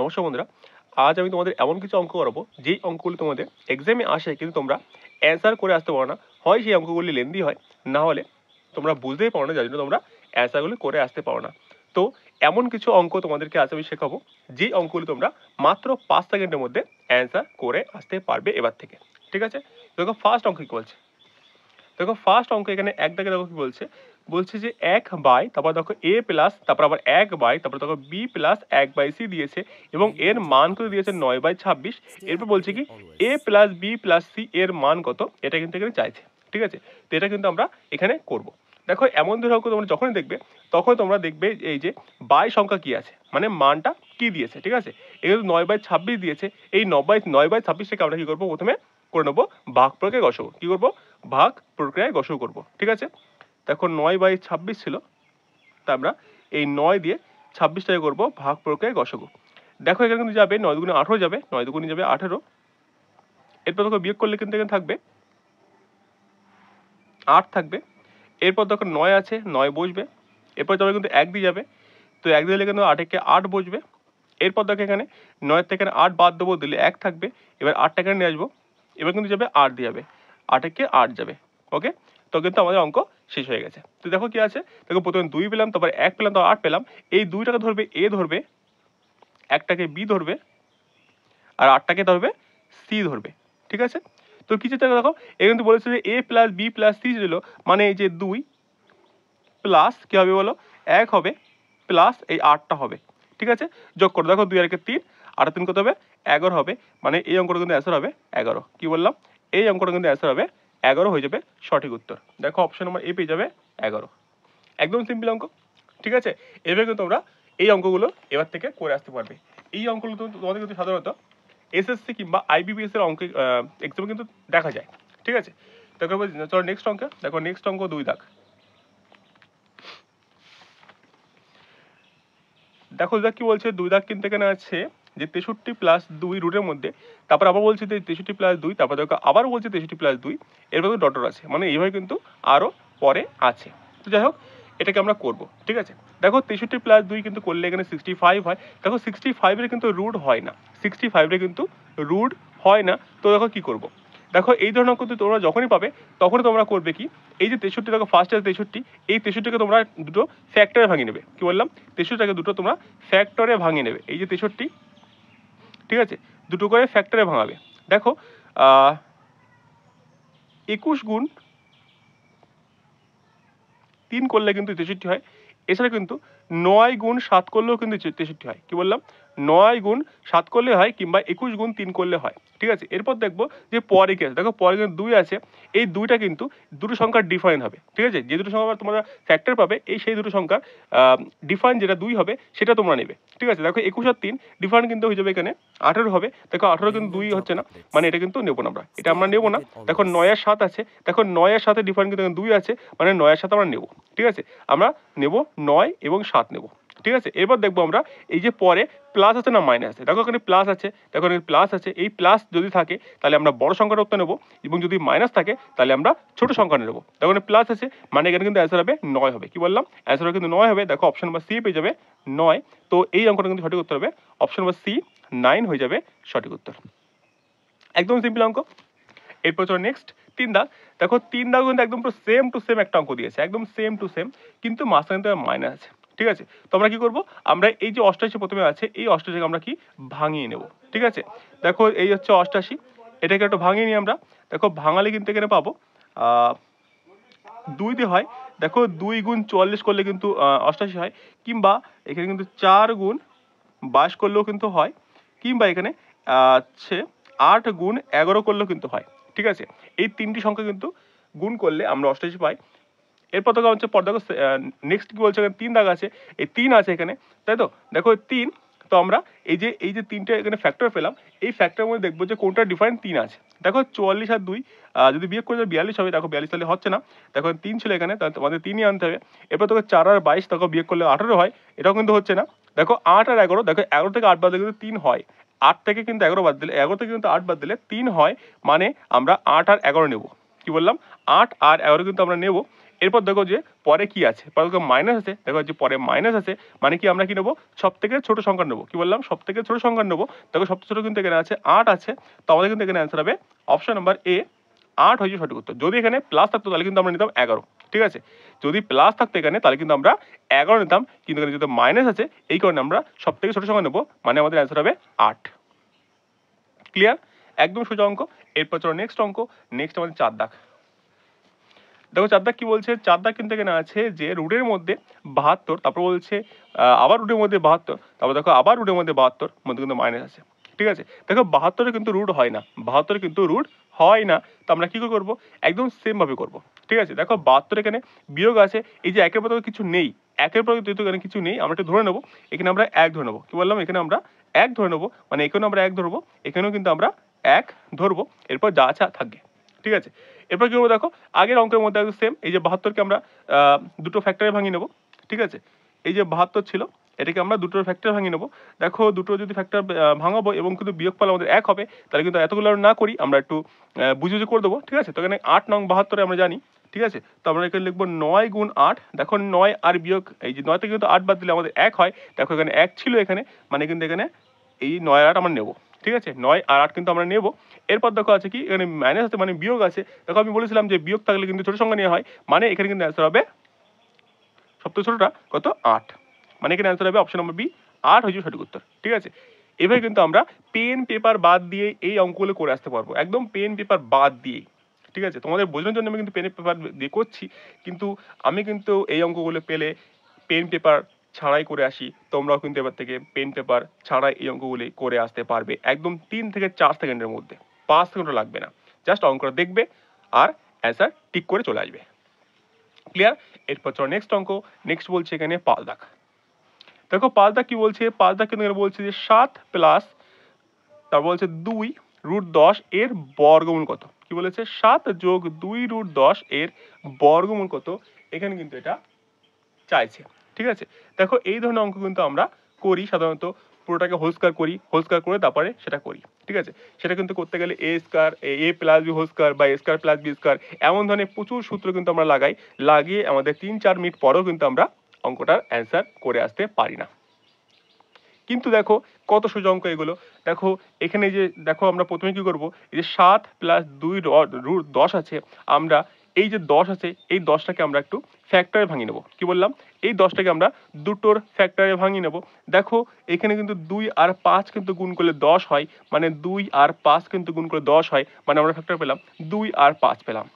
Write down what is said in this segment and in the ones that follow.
নমস্কার বন্ধুরা আজ আমি তোমাদের এমন কিছু অঙ্ক করাবো যেই অঙ্কগুলি তোমাদের এক্সামে আসে কিন্তু তোমরা অ্যান্সার করে আসতে পারো না হয় সেই অঙ্কগুলি লেন্দি হয় না হলে তোমরা বুঝতেই পারো না যার জন্য তোমরা অ্যান্সারগুলি করে আসতে পারো না তো এমন কিছু অঙ্ক তোমাদেরকে আজ আমি শেখাবো যেই অঙ্কগুলি তোমরা মাত্র পাঁচ সেকেন্ডের মধ্যে অ্যান্সার করে আসতে পারবে এবার থেকে ঠিক আছে দেখো ফার্স্ট অঙ্ক কী বলছে দেখো ফার্স্ট অঙ্ক এখানে এক দাগে দেখো কী বলছে বলছে যে এক বাই তারপর দেখো এ প্লাস তারপর আবার এক বাই তারপর দেখো বি প্লাস এক বাই সি দিয়েছে এবং এর মান কত দিয়েছে নয় বাই ছাব্বিশ এরপর বলছে কি A plus B plus C এর মান কত এটা কিন্তু এখানে চাইছে ঠিক আছে তো এটা কিন্তু আমরা এখানে করব দেখো এমন ধরে অঙ্ক তোমরা যখনই দেখবে তখন তোমরা দেখবে এই যে বাই সংখ্যা কি আছে মানে মানটা কি দিয়েছে ঠিক আছে এগুলো নয় বাই ছাব্বিশ দিয়েছে এই নব্বাই নয় বাই ছাব্বিশটাকে আমরা কী করবো প্রথমে করে নেবো ভাগ প্রক্রিয়ায় গসব কী করবো ভাগ প্রক্রিয়ায় গসব করবো ঠিক আছে দেখো নয় বাই ছাব্বিশ ছিল তা আমরা এই নয় দিয়ে ছাব্বিশটাকে করবো ভাগ প্রকে গসগো দেখো এখানে কিন্তু যাবে নয় দুগুণে আঠেরো যাবে নয় দুগুণে যাবে আঠেরো এরপর দেখো বিয়োগ করলে কিন্তু এখানে থাকবে আট থাকবে এরপর দেখো নয় আছে নয় বসবে এরপর যাবে কিন্তু এক দিয়ে যাবে তো এক দিলে কিন্তু আটেকে আট বসবে এরপর দেখো এখানে নয়ের থেকে আট বাদ দেবো দিলে এক থাকবে এবার আটটা এখানে নিয়ে আসবো এবার কিন্তু যাবে আট দিয়ে যাবে আটেকে আট যাবে ওকে তো কিন্তু আমাদের অঙ্ক শেষ হয়ে গেছে তো দেখো কি আছে দেখো প্রথমে দুই পেলাম তারপর এক পেলাম তারপর আট পেলাম এই দুইটাকে ধরবে এ ধরবে একটাকে বি ধরবে আর আটটাকে ধরবে সি ধরবে ঠিক আছে তো কিছু থেকে দেখো এখানে বলেছে যে A plus B plus C ছিল মানে এই যে দুই প্লাস কী হবে বলো এক হবে প্লাস এই আটটা হবে ঠিক আছে যোগ করো দেখো দুই আরেকের তিন আর তিন কত হবে এগারো হবে মানে এই অঙ্কটা কিন্তু অ্যান্সার হবে এগারো কী বললাম এই অঙ্কটা কিন্তু অ্যান্সার হবে এগারো হয়ে যাবে সঠিক উত্তর দেখো অপশন নম্বর এ পেয়ে যাবে এগারো একদম সিম্পল অঙ্ক ঠিক আছে এভাবে কিন্তু তোমরা এই অঙ্কগুলো এবার থেকে করে আসতে পারবে এই অঙ্কগুলো তোমাদের কিন্তু সাধারণত এসএসসি কিংবা আইবিবিএস এর অঙ্ক এক্সামে কিন্তু দেখা যায় ঠিক আছে দেখো চলো নেক্সট অঙ্ক দেখো নেক্সট অঙ্ক দুই দাগ দেখো দাগ কি বলছে দুই দাগ কিন্তু এখানে আছে যে তেষট্টি প্লাস দুই রুটের মধ্যে তারপর আবার বলছে যে তেষট্টি প্লাস দুই তারপর দেখো আবার বলছে তেষট্টি প্লাস দুই এরপর তো ডটর আছে মানে এইভাবে কিন্তু আরও পরে আছে তো যাই হোক এটাকে আমরা করব ঠিক আছে দেখো তেষট্টি প্লাস দুই কিন্তু করলে এখানে সিক্সটি ফাইভ হয় দেখো সিক্সটি ফাইভের কিন্তু রুট হয় না সিক্সটি ফাইভের কিন্তু রুট হয় না তো দেখো কী করবো দেখো এই ধরনের কিন্তু তোমরা যখনই পাবে তখনই তোমরা করবে কি এই যে তেষট্টি দেখো ফার্স্ট আছে তেষট্টি এই তেষট্টিকে তোমরা দুটো ফ্যাক্টরে ভাঙিয়ে নেবে কি বললাম তেষট্টিটাকে দুটো তোমরা ফ্যাক্টরে ভাঙিয়ে নেবে এই যে তেষট্টি ঠিক আছে দুটো করে ফ্যাক্টরে ভাঙাবে দেখো একুশ গুণ তিন করলে কিন্তু তেষট্টি হয় এছাড়া কিন্তু নয় গুণ সাত করলেও কিন্তু তেষট্টি হয় কি বললাম নয় গুণ সাত করলে হয় কিংবা একুশ গুণ তিন করলে হয় ঠিক আছে এরপর দেখবো যে পরে কি আছে দেখো পরে কিন্তু দুই আছে এই দুইটা কিন্তু দুটো সংখ্যা ডিফাইন হবে ঠিক আছে যে দুটো সংখ্যা তোমরা ফ্যাক্টর পাবে এই সেই দুটো সংখ্যার ডিফাইন যেটা দুই হবে সেটা তোমরা নেবে ঠিক আছে দেখো একুশ আর তিন ডিফাইন কিন্তু হয়ে যাবে এখানে আঠেরো হবে দেখো আঠেরো কিন্তু দুই হচ্ছে না মানে এটা কিন্তু নেবো না আমরা এটা আমরা নেবো না দেখো নয় আর সাত আছে দেখো নয় আর সাথে ডিফারেন্ট কিন্তু দুই আছে মানে নয় আর সাথে আমরা নেবো ঠিক আছে আমরা নেব নয় এবং সাত নেবো ঠিক আছে এরপর দেখবো আমরা এই যে পরে প্লাস আছে না মাইনাস আছে দেখো এখানে প্লাস আছে দেখো এখানে প্লাস আছে এই প্লাস যদি থাকে তাহলে আমরা বড় সংখ্যার উত্তর নেবো এবং যদি মাইনাস থাকে তাহলে আমরা ছোট সংখ্যা নেবো দেখো এখানে প্লাস আছে মানে এখানে কিন্তু অ্যান্সার হবে নয় হবে কি বললাম অ্যান্সার কিন্তু নয় হবে দেখো অপশন বা সি পেয়ে যাবে নয় তো এই অঙ্কটা কিন্তু সঠিক উত্তর হবে অপশন বা সি নাইন হয়ে যাবে সঠিক উত্তর একদম সিম্পল অঙ্ক এরপর চলো নেক্সট তিন দাগ দেখো তিন দাগ কিন্তু একদম পুরো সেম টু সেম একটা অঙ্ক দিয়েছে একদম সেম টু সেম কিন্তু মাসে কিন্তু মাইনাস আছে ঠিক আছে তো আমরা কী করবো আমরা এই যে অষ্টাশি প্রথমে আছে এই অষ্টাশিকে আমরা কি ভাঙিয়ে নেব ঠিক আছে দেখো এই হচ্ছে অষ্টাশি এটাকে একটু ভাঙিয়ে নিই আমরা দেখো ভাঙালে কিন্তু এখানে পাবো দুই দিয়ে হয় দেখো দুই গুণ চুয়াল্লিশ করলে কিন্তু অষ্টাশি হয় কিংবা এখানে কিন্তু চার গুণ বাইশ করলেও কিন্তু হয় কিংবা এখানে হচ্ছে আট গুণ এগারো করলেও কিন্তু হয় ঠিক আছে এই তিনটি সংখ্যা কিন্তু গুণ করলে আমরা অষ্টাশি পাই এরপর তো হচ্ছে পর দেখো নেক্সট কী বলছে এখানে তিন দাগ আছে এই তিন আছে এখানে তাই তো দেখো তিন তো আমরা এই যে এই যে তিনটে এখানে ফ্যাক্টর পেলাম এই ফ্যাক্টরের মধ্যে দেখবো যে কোনটা ডিফারেন্ট তিন আছে দেখো চুয়াল্লিশ আর দুই যদি বিয়োগ করে বিয়াল্লিশ হবে দেখো বিয়াল্লিশ তাহলে হচ্ছে না দেখো তিন ছিল এখানে তাহলে তোমাদের তিনই আনতে হবে এরপর তোকে চার আর বাইশ তখন বিয়োগ করলে আঠেরো হয় এটাও কিন্তু হচ্ছে না দেখো আট আর এগারো দেখো এগারো থেকে আট বাদ কিন্তু তিন হয় আট থেকে কিন্তু এগারো বাদ দিলে এগারো থেকে কিন্তু আট বাদ দিলে তিন হয় মানে আমরা আট আর এগারো নেব কি বললাম আট আর এগারো কিন্তু আমরা নেব এরপর দেখো যে পরে কি আছে পরে দেখো মাইনাস আছে দেখো যে পরে মাইনাস আছে মানে কি আমরা কি নেবো সব থেকে ছোট সংখ্যা নেবো কি বললাম সব থেকে ছোট সংখ্যা নেবো দেখো সব ছোট কিন্তু এখানে আছে আট আছে তো আমাদের কিন্তু এখানে অ্যান্সার হবে অপশন নাম্বার এ আট হয়েছে সঠিক উত্তর যদি এখানে প্লাস থাকতো তাহলে কিন্তু আমরা নিতাম এগারো ঠিক আছে যদি প্লাস থাকতো এখানে তাহলে কিন্তু আমরা এগারো নিতাম কিন্তু এখানে যেহেতু মাইনাস আছে এই কারণে আমরা সব থেকে ছোটো সংখ্যা নেবো মানে আমাদের অ্যান্সার হবে আট ক্লিয়ার একদম সোজা অঙ্ক এরপর চলো নেক্সট অঙ্ক নেক্সট আমাদের চার দাগ দেখো চারদা কি বলছে চারদা কিন্তু এখানে আছে যে রুটের মধ্যে বাহাত্তর তারপর বলছে আবার রুটের মধ্যে বাহাত্তর তারপর দেখো আবার রুটের মধ্যে বাহাত্তর মধ্যে কিন্তু মাইনাস আছে ঠিক আছে দেখো বাহাত্তরে কিন্তু রুট হয় না বাহাত্তরে কিন্তু রুট হয় না তো আমরা কী করবো একদম সেমভাবে করব ঠিক আছে দেখো বাহাত্তর এখানে বিয়োগ আছে এই যে একের পর কিছু নেই একের পর যেহেতু এখানে কিছু নেই আমরা একটু ধরে নেবো এখানে আমরা এক ধরে নেবো কী বললাম এখানে আমরা এক ধরে নেবো মানে এখানেও আমরা এক ধরবো এখানেও কিন্তু আমরা এক ধরবো এরপর যা আছে থাকবে ঠিক আছে এরপর কী করবো দেখো আগের অঙ্কের মধ্যে একদম সেম এই যে বাহাত্তরকে আমরা দুটো ফ্যাক্টরে ভাঙিয়ে নেবো ঠিক আছে এই যে বাহাত্তর ছিল এটাকে আমরা দুটো ফ্যাক্টর ভাঙিয়ে নেবো দেখো দুটো যদি ফ্যাক্টর ভাঙাবো এবং কিন্তু বিয়োগফল আমাদের এক হবে তাহলে কিন্তু এতগুলো আর না করি আমরা একটু বুঝে বুঝে করে দেবো ঠিক আছে তো এখানে আট নং বাহাত্তরে আমরা জানি ঠিক আছে তো আমরা এখানে লিখবো নয় গুণ আট দেখো নয় আর বিয়োগ এই যে নয় থেকে কিন্তু আট বাদ দিলে আমাদের এক হয় দেখো এখানে এক ছিল এখানে মানে কিন্তু এখানে এই নয় আট আমরা নেবো ঠিক আছে নয় আর আট কিন্তু আমরা নেব এরপর দেখো আছে কি এখানে মাইনাস আছে মানে বিয়োগ আছে দেখো আমি বলেছিলাম যে বিয়োগ থাকলে কিন্তু ছোটো সংখ্যা নেওয়া হয় মানে এখানে কিন্তু অ্যান্সার হবে সবচেয়ে ছোটোটা কত আট মানে এখানে অ্যান্সার হবে অপশন নম্বর বি আট হয়েছে সঠিক উত্তর ঠিক আছে এভাবে কিন্তু আমরা পেন পেপার বাদ দিয়ে এই অঙ্কগুলো করে আসতে পারবো একদম পেন পেপার বাদ দিয়েই ঠিক আছে তোমাদের বোঝানোর জন্য আমি কিন্তু পেন পেপার দিয়ে করছি কিন্তু আমি কিন্তু এই অঙ্কগুলো পেলে পেন পেপার ছাড়াই করে আসি তোমরাও কিন্তু এবার থেকে পেন পেপার ছাড়াই এই অঙ্কগুলি করে আসতে পারবে একদম তিন থেকে চার সেকেন্ডের মধ্যে পাঁচ সেকেন্ডও লাগবে না জাস্ট অঙ্কটা দেখবে আর অ্যান্সার টিক করে চলে আসবে ক্লিয়ার এরপর চলো নেক্সট অঙ্ক নেক্সট বলছে এখানে পালদাক দেখো পালদাক কি কী বলছে পালদাক কিন্তু এখানে বলছে যে সাত প্লাস তারপর বলছে দুই রুট দশ এর বর্গমূল কত কি বলেছে সাত যোগ দুই রুট দশ এর বর্গমূল কত এখানে কিন্তু এটা চাইছে ঠিক আছে দেখো এই ধরনের অঙ্ক কিন্তু আমরা করি সাধারণত পুরোটাকে হোস্কার করি হোস্কার করে তারপরে সেটা করি ঠিক আছে সেটা কিন্তু করতে গেলে এ স্কার এ প্লাস বি হোলস্কার বা এ স্কার প্লাস বি স্কার এমন ধরনের প্রচুর সূত্র কিন্তু আমরা লাগাই লাগিয়ে আমাদের তিন চার মিনিট পরেও কিন্তু আমরা অঙ্কটার অ্যান্সার করে আসতে পারি না কিন্তু দেখো কত সোজা অঙ্ক এগুলো দেখো এখানে যে দেখো আমরা প্রথমে কি করবো এই যে সাত প্লাস দুই রুট দশ আছে আমরা এই যে দশ আছে এই দশটাকে আমরা একটু ফ্যাক্টরে ভাঙিয়ে নেব কি বললাম এই দশটাকে আমরা দুটোর ফ্যাক্টরে ভাঙিয়ে নেবো দেখো এখানে কিন্তু দুই আর পাঁচ কিন্তু গুণ করলে দশ হয় মানে দুই আর পাঁচ কিন্তু গুণ করলে দশ হয় মানে আমরা ফ্যাক্টর পেলাম দুই আর পাঁচ পেলাম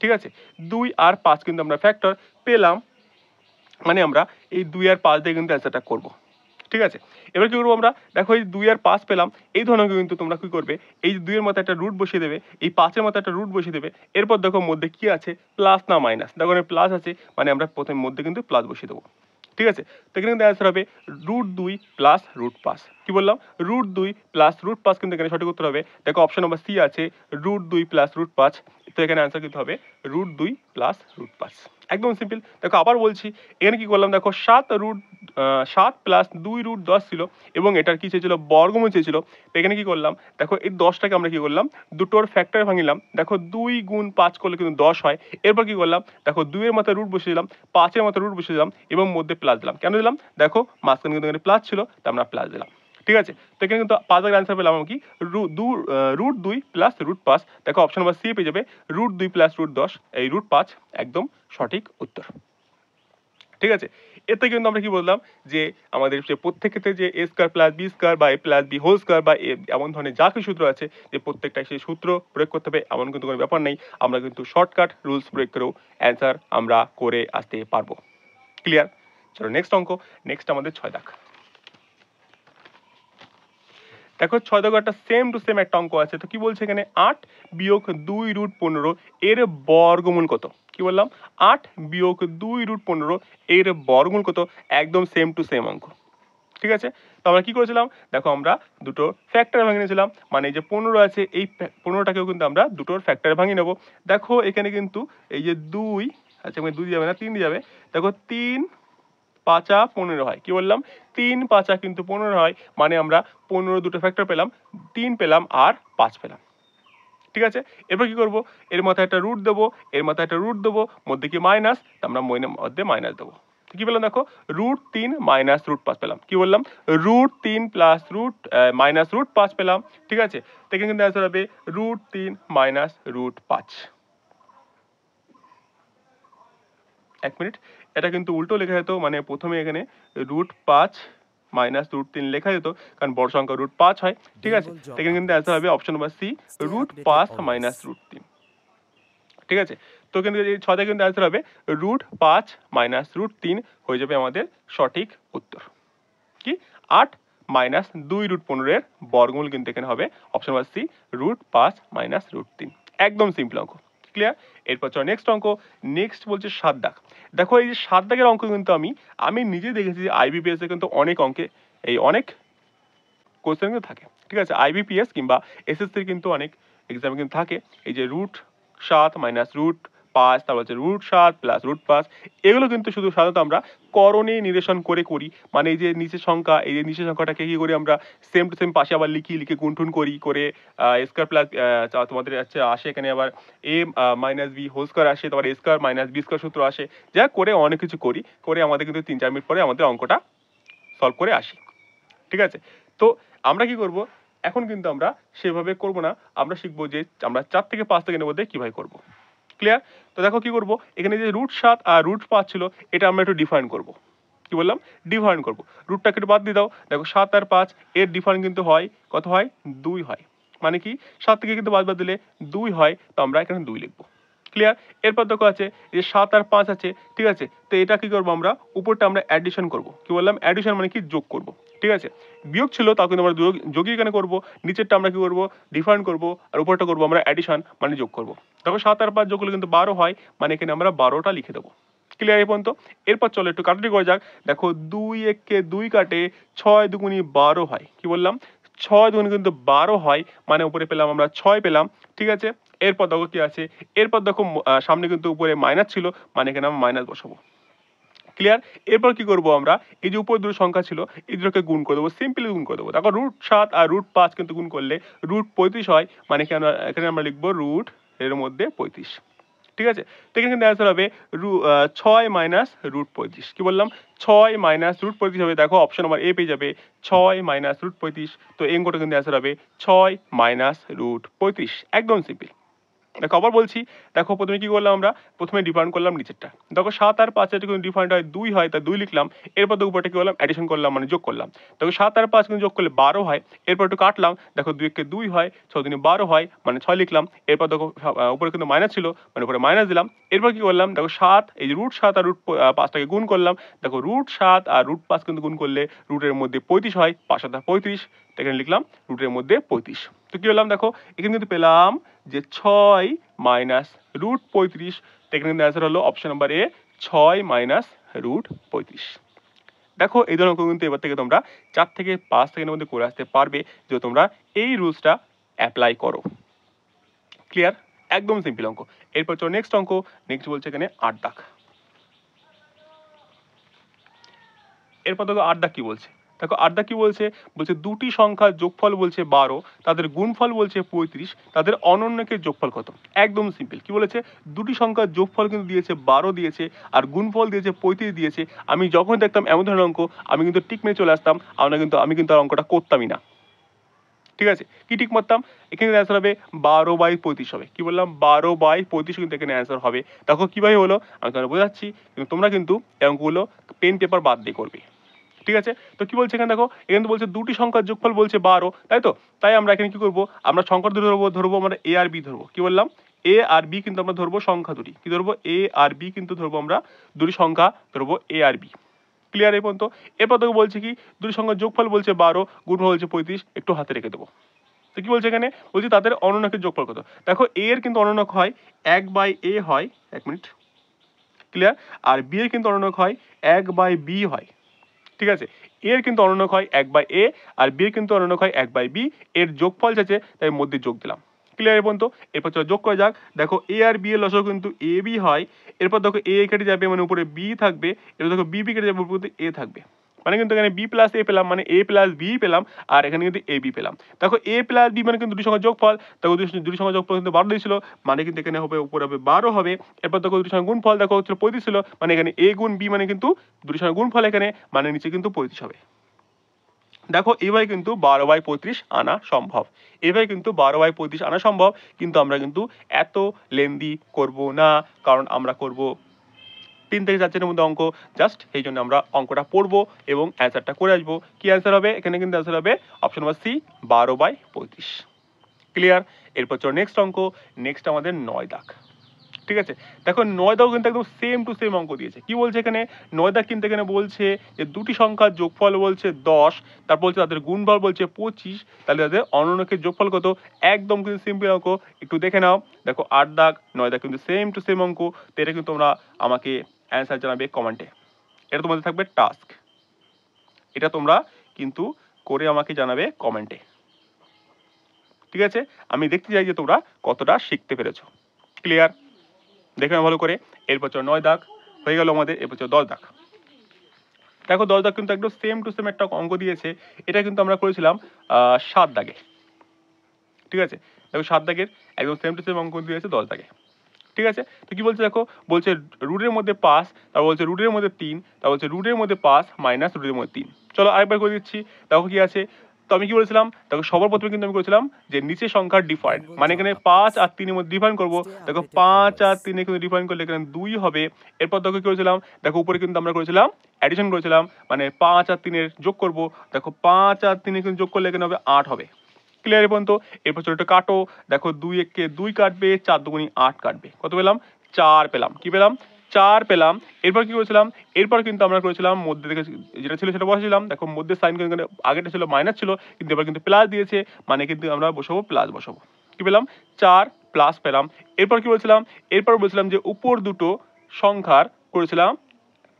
ঠিক আছে দুই আর পাঁচ কিন্তু আমরা ফ্যাক্টর পেলাম মানে আমরা এই দুই আর পাঁচ দিয়ে কিন্তু অ্যান্সারটা করবো ঠিক আছে এবার কি করবো আমরা দেখো এই দুই আর পাঁচ পেলাম এই ধরনের কিন্তু তোমরা কী করবে এই দুইয়ের মতো একটা রুট বসিয়ে দেবে এই পাঁচের মতো একটা রুট বসিয়ে দেবে এরপর দেখো মধ্যে কি আছে প্লাস না মাইনাস দেখো প্লাস আছে মানে আমরা প্রথম মধ্যে কিন্তু প্লাস বসিয়ে দেবো ঠিক আছে তো এখানে কিন্তু অ্যান্সার হবে রুট দুই প্লাস রুট পাঁচ কি বললাম রুট দুই প্লাস রুট পাঁচ কিন্তু এখানে সঠিক উত্তর হবে দেখো অপশন নাম্বার সি আছে রুট দুই প্লাস রুট পাঁচ তো এখানে অ্যান্সার কিন্তু হবে রুট দুই প্লাস রুট পাঁচ একদম সিম্পল দেখো আবার বলছি এখানে কি করলাম দেখো সাত রুট সাত প্লাস দুই রুট দশ ছিল এবং এটার কি চেয়েছিল বর্গমূল চেয়েছিল তো এখানে কি করলাম দেখো এই দশটাকে আমরা কি করলাম দুটোর ফ্যাক্টর ভাঙিলাম দেখো দুই গুণ পাঁচ করলে কিন্তু দশ হয় এরপর কি করলাম দেখো দুইয়ের মাথায় রুট বসিয়ে দিলাম পাঁচের মাথায় রুট বসিয়ে দিলাম এবং মধ্যে প্লাস দিলাম কেন দিলাম দেখো মাঝখানে কিন্তু এখানে প্লাস ছিল তা আমরা প্লাস দিলাম ঠিক আছে তো এখানে কিন্তু পাঁচ দাগের অ্যান্সার পেলাম কি রুট দুই প্লাস রুট পাঁচ দেখো অপশন নাম্বার সি পেয়ে যাবে রুট দুই প্লাস রুট দশ এই রুট পাঁচ একদম সঠিক উত্তর ঠিক আছে এতে কিন্তু আমরা কি বললাম যে আমাদের যে প্রত্যেক ক্ষেত্রে যে A square plus B square বা A plus B whole square বা এমন ধরনের যা কিছু সূত্র আছে যে প্রত্যেকটা সেই সূত্র প্রয়োগ করতে হবে এমন কিন্তু কোনো ব্যাপার নেই আমরা কিন্তু শর্টকাট রুলস প্রয়োগ করেও অ্যান্সার আমরা করে আসতে পারবো ক্লিয়ার চলো নেক্সট অঙ্ক নেক্সট আমাদের ছয় দাগ দেখো ছয় দোকান একটা সেম টু সেম একটা অঙ্ক আছে তো কি বলছে এখানে আট বিয়োগ দুই রুট পনেরো এর বর্গমূল কত কি বললাম আট বিয়োগ দুই রুট পনেরো এর বর্গমূল কত একদম সেম টু সেম অঙ্ক ঠিক আছে তো আমরা কী করেছিলাম দেখো আমরা দুটো ফ্যাক্টর ভাঙিয়ে নিয়েছিলাম মানে এই যে পনেরো আছে এই পনেরোটাকেও কিন্তু আমরা দুটোর ফ্যাক্টর ভাঙিয়ে নেবো দেখো এখানে কিন্তু এই যে দুই আচ্ছা দুই যাবে না তিন যাবে দেখো তিন পাঁচা পনেরো হয় কি বললাম তিন পাঁচা কিন্তু পনেরো হয় মানে আমরা পনেরো দুটো ফ্যাক্টর পেলাম তিন পেলাম আর পাঁচ পেলাম ঠিক আছে এবার কি করব এর মাথায় একটা রুট দেবো এর মাথায় একটা রুট দেবো মধ্যে কি মাইনাস আমরা মধ্যে মাইনাস দেবো কি পেলাম দেখো রুট তিন মাইনাস রুট পাঁচ পেলাম কি বললাম রুট তিন প্লাস রুট মাইনাস রুট পাঁচ পেলাম ঠিক আছে সেখানে কিন্তু অ্যান্সার হবে রুট তিন মাইনাস রুট পাঁচ এক মিনিট এটা কিন্তু উল্টো লেখা যেত মানে প্রথমে এখানে রুট পাঁচ মাইনাস রুট তিন লেখা যেত কারণ বড় সংখ্যা রুট পাঁচ হয় ঠিক আছে এখানে কিন্তু অ্যান্সার হবে অপশন নম্বর সি রুট পাঁচ মাইনাস রুট তিন ঠিক আছে তো কিন্তু এই ছয়টা কিন্তু অ্যান্সার হবে রুট পাঁচ মাইনাস রুট তিন হয়ে যাবে আমাদের সঠিক উত্তর কি আট মাইনাস দুই রুট পনেরোর বর্গমূল কিন্তু এখানে হবে অপশন নম্বর সি রুট পাঁচ মাইনাস রুট তিন একদম সিম্পল অঙ্ক ক্লিয়ার এরপর চলো নেক্সট অঙ্ক নেক্সট বলছে সাত দাগ দেখো এই যে সাত দাগের অঙ্ক কিন্তু আমি আমি নিজে দেখেছি যে আইবিপিএসে কিন্তু অনেক অঙ্কে এই অনেক কোশ্চেন কিন্তু থাকে ঠিক আছে আইবিপিএস কিংবা এসএসসির কিন্তু অনেক এক্সামে কিন্তু থাকে এই যে রুট সাত মাইনাস রুট পাস তারপর হচ্ছে রুট সাত প্লাস রুট পাস এগুলো কিন্তু শুধু সাধারণত আমরা করণে নিরেশন করে করি মানে এই যে নিচের সংখ্যা এই যে নিচের সংখ্যাটাকে কী করি আমরা সেম টু সেম পাশে আবার লিখি লিখে গুনঠুন করি করে স্কোয়ার প্লাস তোমাদের আছে আসে এখানে আবার A minus B whole square আসে তোমার স্কোয়ার মাইনাস বি স্কোয়ার সূত্র আসে যা করে অনেক কিছু করি করে আমাদের কিন্তু তিন চার মিনিট পরে আমাদের অঙ্কটা সলভ করে আসি ঠিক আছে তো আমরা কি করব এখন কিন্তু আমরা সেভাবে করব না আমরা শিখবো যে আমরা চার থেকে পাঁচ সেকেন্ডের মধ্যে কীভাবে করবো ক্লিয়ার তো দেখো কি করব এখানে যে রুট সাত আর রুট পাঁচ ছিল এটা আমরা একটু ডিফাইন করব কি বললাম ডিফাইন করব রুটটাকে একটু বাদ দিয়ে দাও দেখো সাত আর পাঁচ এর ডিফাইন কিন্তু হয় কত হয় দুই হয় মানে কি সাত থেকে কিন্তু বাদ বাদ দিলে দুই হয় তো আমরা এখানে দুই লিখবো ক্লিয়ার এরপর দেখো আছে যে সাত আর পাঁচ আছে ঠিক আছে তো এটা কি করবো আমরা উপরটা আমরা অ্যাডিশন করব কি বললাম অ্যাডিশন মানে কি যোগ করব ঠিক আছে বিয়োগ ছিল তাও কিন্তু আমরা যোগই এখানে করবো নিচেরটা আমরা কি করবো ডিফাইন করবো আর উপরটা করবো আমরা অ্যাডিশন মানে যোগ করবো তবে সাত আর পাঁচ যোগ হলে কিন্তু বারো হয় মানে এখানে আমরা বারোটা লিখে দেবো ক্লিয়ার এই পর্যন্ত এরপর চলো একটু কাটাটি করা যাক দেখো দুই একে দুই কাটে ছয় দুগুনি বারো হয় কি বললাম ছয় দুগুনি কিন্তু বারো হয় মানে উপরে পেলাম আমরা ছয় পেলাম ঠিক আছে এরপর দেখো কি আছে এরপর দেখো সামনে কিন্তু উপরে মাইনাস ছিল মানে এখানে আমরা মাইনাস বসাবো ক্লিয়ার এরপর কি করব আমরা এই যে উপর দুটো সংখ্যা ছিল এই দুটোকে গুণ করে দেবো সিম্পলি গুণ করে দেবো দেখো রুট সাত আর রুট পাঁচ কিন্তু গুণ করলে রুট পঁয়ত্রিশ হয় মানে কি আমরা এখানে আমরা লিখবো রুট এর মধ্যে পঁয়ত্রিশ ঠিক আছে তো এখানে কিন্তু অ্যান্সার হবে রু ছয় মাইনাস রুট পঁয়ত্রিশ কী বললাম ছয় মাইনাস রুট পঁয়ত্রিশ হবে দেখো অপশন আমার এ পেয়ে যাবে ছয় মাইনাস রুট পঁয়ত্রিশ তো এঙ্গোটা কিন্তু অ্যান্সার হবে ছয় মাইনাস রুট পঁয়ত্রিশ একদম সিম্পল দেখো আবার বলছি দেখো প্রথমে কি করলাম আমরা প্রথমে ডিফাইন্ড করলাম নিচেরটা দেখো সাত আর পাঁচ যদি কোনো ডিফাইন্ড হয় দুই হয় তা দুই লিখলাম এরপর দেখো উপরটা কি করলাম অ্যাডিশন করলাম মানে যোগ করলাম দেখো সাত আর পাঁচ কিন্তু যোগ করলে বারো হয় এরপর একটু কাটলাম দেখো দুই একে দুই হয় ছয় দিনে বারো হয় মানে ছয় লিখলাম এরপর দেখো উপরে কিন্তু মাইনাস ছিল মানে উপরে মাইনাস দিলাম এরপর কি করলাম দেখো সাত এই যে রুট সাত আর রুট পাঁচটাকে গুণ করলাম দেখো রুট সাত আর রুট পাঁচ কিন্তু গুণ করলে রুটের মধ্যে পঁয়ত্রিশ হয় পাঁচ সাত পঁয়ত্রিশ এখানে লিখলাম রুটের মধ্যে পঁয়ত্রিশ তো কি হলাম দেখো এখানে কিন্তু পেলাম যে ছয় মাইনাস রুট পঁয়ত্রিশ এখানে কিন্তু অ্যান্সার হলো অপশন নাম্বার এ ছয় মাইনাস রুট পঁয়ত্রিশ দেখো এই ধরনের কিন্তু এবার থেকে তোমরা চার থেকে পাঁচ সেকেন্ডের মধ্যে করে আসতে পারবে যে তোমরা এই রুলসটা অ্যাপ্লাই করো ক্লিয়ার একদম সিম্পল অঙ্ক এরপর চলো নেক্সট অঙ্ক নেক্সট বলছে এখানে আট দাগ এরপর দেখো আট দাগ কী বলছে দেখো আড্ডা কি বলছে বলছে দুটি সংখ্যার যোগফল বলছে বারো তাদের গুণফল বলছে পঁয়ত্রিশ তাদের অনন্যকে যোগফল কত একদম সিম্পল কি বলেছে দুটি সংখ্যার যোগফল কিন্তু দিয়েছে বারো দিয়েছে আর গুণফল দিয়েছে পঁয়ত্রিশ দিয়েছে আমি যখন দেখতাম এমন ধরনের অঙ্ক আমি কিন্তু টিক মেনে চলে আসতাম আমরা কিন্তু আমি কিন্তু আর অঙ্কটা করতামই না ঠিক আছে কি ঠিক মারতাম এখানে অ্যান্সার হবে বারো বাই পঁয়ত্রিশ হবে কি বললাম বারো বাই পঁয়ত্রিশ কিন্তু এখানে অ্যান্সার হবে দেখো কীভাবে হলো আমি তোমাকে বোঝাচ্ছি কিন্তু তোমরা কিন্তু অঙ্কগুলো পেন পেপার বাদ দিয়ে করবে ঠিক আছে তো কি বলছে এখানে দেখো এখানে বলছে দুটি সংখ্যার যোগফল বলছে বারো তাই তো তাই আমরা এখানে কি করবো আমরা সংখ্যা দুটি ধরবো ধরবো আমরা মানে এ আর বি ধরবো কি বললাম এ আর বি কিন্তু আমরা ধরবো সংখ্যা দুটি কি ধরবো এ আর বি কিন্তু ধরবো আমরা দুটি সংখ্যা ধরবো এ আর বি ক্লিয়ার এই পর্যন্ত এরপর তোকে বলছে কি দুটি সংখ্যার যোগফল বলছে বারো গুণ বলছে পঁয়ত্রিশ একটু হাতে রেখে দেবো তো কি বলছে এখানে বলছি তাদের অননকের যোগফল কত দেখো এ এর কিন্তু অননক হয় এক বাই এ হয় এক মিনিট ক্লিয়ার আর বি এর কিন্তু অননক হয় এক বাই বি হয় ঠিক আছে এর কিন্তু অননক হয় এক বাই এ আর বি কিন্তু অননক হয় এক বাই বি এর যোগফল চাইছে তাই মধ্যে যোগ দিলাম ক্লিয়ার পর্যন্ত এরপর চলো যোগ করা যাক দেখো এ আর বি এর লসও কিন্তু এ বি হয় এরপর দেখো এ কেটে যাবে মানে উপরে বি থাকবে এরপর দেখো বি বি কেটে যাবে উপরে এ থাকবে মানে কিন্তু এখানে বি প্লাস এ পেলাম মানে এ প্লাস বি পেলাম আর এখানে কিন্তু এ বি পেলাম দেখো এ প্লাস বি মানে কিন্তু দুটি সংখ্যা যোগফল দেখো দুটি সংখ্যা যোগফল কিন্তু বারো দিয়েছিল মানে কিন্তু এখানে হবে উপরে হবে বারো হবে এরপর দেখো দুটি সঙ্গে গুণ ফল দেখো হচ্ছিল পঁয়ত্রিশ ছিল মানে এখানে এ গুণ বি মানে কিন্তু দুটি সঙ্গে গুণ ফল এখানে মানে নিচে কিন্তু পঁয়ত্রিশ হবে দেখো এইভাবে কিন্তু বারো বাই পঁয়ত্রিশ আনা সম্ভব এভাবে কিন্তু বারো বাই পঁয়ত্রিশ আনা সম্ভব কিন্তু আমরা কিন্তু এত লেন্দি করব না কারণ আমরা করব তিন থেকে চার চারের মধ্যে অঙ্ক জাস্ট এই জন্য আমরা অঙ্কটা পড়বো এবং অ্যান্সারটা করে আসবো কি অ্যান্সার হবে এখানে কিন্তু অ্যান্সার হবে অপশন নাম্বার সি বারো বাই পঁয়ত্রিশ ক্লিয়ার এরপর চলো নেক্সট অঙ্ক নেক্সট আমাদের নয় দাগ ঠিক আছে দেখো নয় দাগ কিন্তু একদম সেম টু সেম অঙ্ক দিয়েছে কি বলছে এখানে নয় দাগ কিন্তু এখানে বলছে যে দুটি সংখ্যার যোগফল বলছে দশ তারপর বলছে তাদের গুণফল বলছে পঁচিশ তাহলে তাদের অনন্যকে যোগফল কত একদম কিন্তু সিম্পল অঙ্ক একটু দেখে নাও দেখো আট দাগ নয় দাগ কিন্তু সেম টু সেম অঙ্ক তো এটা কিন্তু তোমরা আমাকে অ্যান্সার জানাবে কমেন্টে এটা তোমাদের থাকবে টাস্ক এটা তোমরা কিন্তু করে আমাকে জানাবে কমেন্টে ঠিক আছে আমি দেখতে চাই যে তোমরা কতটা শিখতে পেরেছো ক্লিয়ার দেখে ভালো করে এরপর চলো নয় দাগ হয়ে গেল আমাদের এরপর চলো দশ দাগ দেখো দশ দাগ কিন্তু একদম সেম টু সেম একটা অঙ্ক দিয়েছে এটা কিন্তু আমরা করেছিলাম সাত দাগে ঠিক আছে দেখো সাত দাগের একদম সেম টু সেম অঙ্ক দিয়েছে দশ দাগে ঠিক আছে তো কি বলছে দেখো বলছে রুটের মধ্যে পাঁচ তারপর বলছে রুটের মধ্যে তিন তারপর বলছে রুটের মধ্যে পাঁচ মাইনাস রুটের মধ্যে তিন চলো আরেকবার করে দিচ্ছি দেখো কি আছে তো আমি কি বলেছিলাম দেখো সবার প্রথমে কিন্তু আমি করেছিলাম যে নিচে সংখ্যার ডিফাইন মানে এখানে পাঁচ আর তিনের মধ্যে ডিফাইন করবো দেখো পাঁচ আর তিনে কিন্তু ডিফাইন করলে এখানে দুই হবে এরপর দেখো কি করেছিলাম দেখো উপরে কিন্তু আমরা করেছিলাম অ্যাডিশন করেছিলাম মানে পাঁচ আর তিনের যোগ করব দেখো পাঁচ আর তিনে কিন্তু যোগ করলে এখানে হবে আট হবে ক্লিয়ার পর্যন্ত এরপর চলো একটা কাটো দেখো দুই এককে দুই কাটবে চার দুগুনি আট কাটবে কত পেলাম চার পেলাম কি পেলাম চার পেলাম এরপর কি করেছিলাম এরপর কিন্তু আমরা করেছিলাম মধ্যে থেকে যেটা ছিল সেটা বসেছিলাম দেখো মধ্যে সাইন কিন্তু আগেটা ছিল মাইনাস ছিল কিন্তু এবার কিন্তু প্লাস দিয়েছে মানে কিন্তু আমরা বসাবো প্লাস বসাবো কি পেলাম চার প্লাস পেলাম এরপর কি বলছিলাম এরপর বলছিলাম যে উপর দুটো সংখ্যার করেছিলাম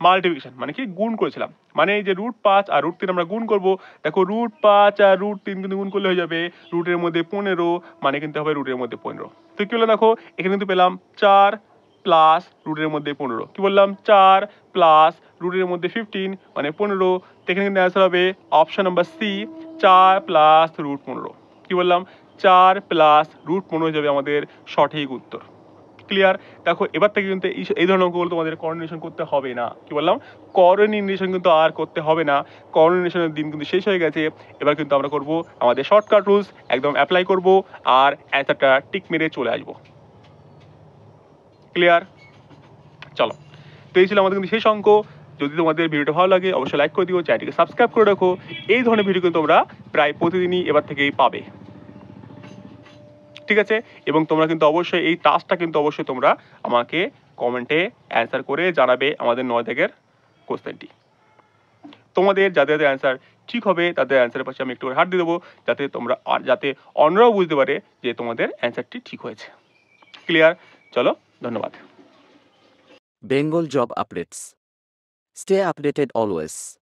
মাল্টিপ্লিকেশন মানে কি গুণ করেছিলাম মানে এই যে রুট পাঁচ আর রুট তিন আমরা গুণ করব দেখো রুট পাঁচ আর রুট তিন কিন্তু গুণ করলে হয়ে যাবে রুটের মধ্যে পনেরো মানে কিন্তু হবে রুটের মধ্যে পনেরো তো কী বললো দেখো এখানে কিন্তু পেলাম চার প্লাস রুটের মধ্যে পনেরো কী বললাম চার প্লাস রুটের মধ্যে ফিফটিন মানে পনেরো এখানে কিন্তু অ্যান্সার হবে অপশান নাম্বার সি চার প্লাস রুট পনেরো কী বললাম চার প্লাস রুট পনেরো হয়ে যাবে আমাদের সঠিক উত্তর ক্লিয়ার দেখো এবার থেকে কিন্তু এই ধরনের অঙ্কগুলো তোমাদের করোনেশন করতে হবে না কি বললাম করোনেশন কিন্তু আর করতে হবে না করোনেশনের দিন কিন্তু শেষ হয়ে গেছে এবার কিন্তু আমরা করব আমাদের শর্টকাট রুলস একদম অ্যাপ্লাই করব আর অ্যান্সারটা টিক মেরে চলে আসবো ক্লিয়ার চলো তো এই ছিল আমাদের কিন্তু শেষ অঙ্ক যদি তোমাদের ভিডিওটা ভালো লাগে অবশ্যই লাইক করে দিও চ্যানেলটিকে সাবস্ক্রাইব করে রাখো এই ধরনের ভিডিও কিন্তু তোমরা প্রায় প্রতিদিনই এবার থেকেই পাবে ঠিক আছে এবং তোমরা কিন্তু অবশ্যই এই টাস্কটা কিন্তু অবশ্যই তোমরা আমাকে কমেন্টে অ্যান্সার করে জানাবে আমাদের নয় দাগের কোশ্চেনটি তোমাদের যাদের যাদের অ্যান্সার ঠিক হবে তাদের অ্যান্সারের পাশে আমি একটু করে হাত দিয়ে দেবো যাতে তোমরা আর যাতে অন্যরাও বুঝতে পারে যে তোমাদের অ্যান্সারটি ঠিক হয়েছে ক্লিয়ার চলো ধন্যবাদ Bengal job updates stay updated always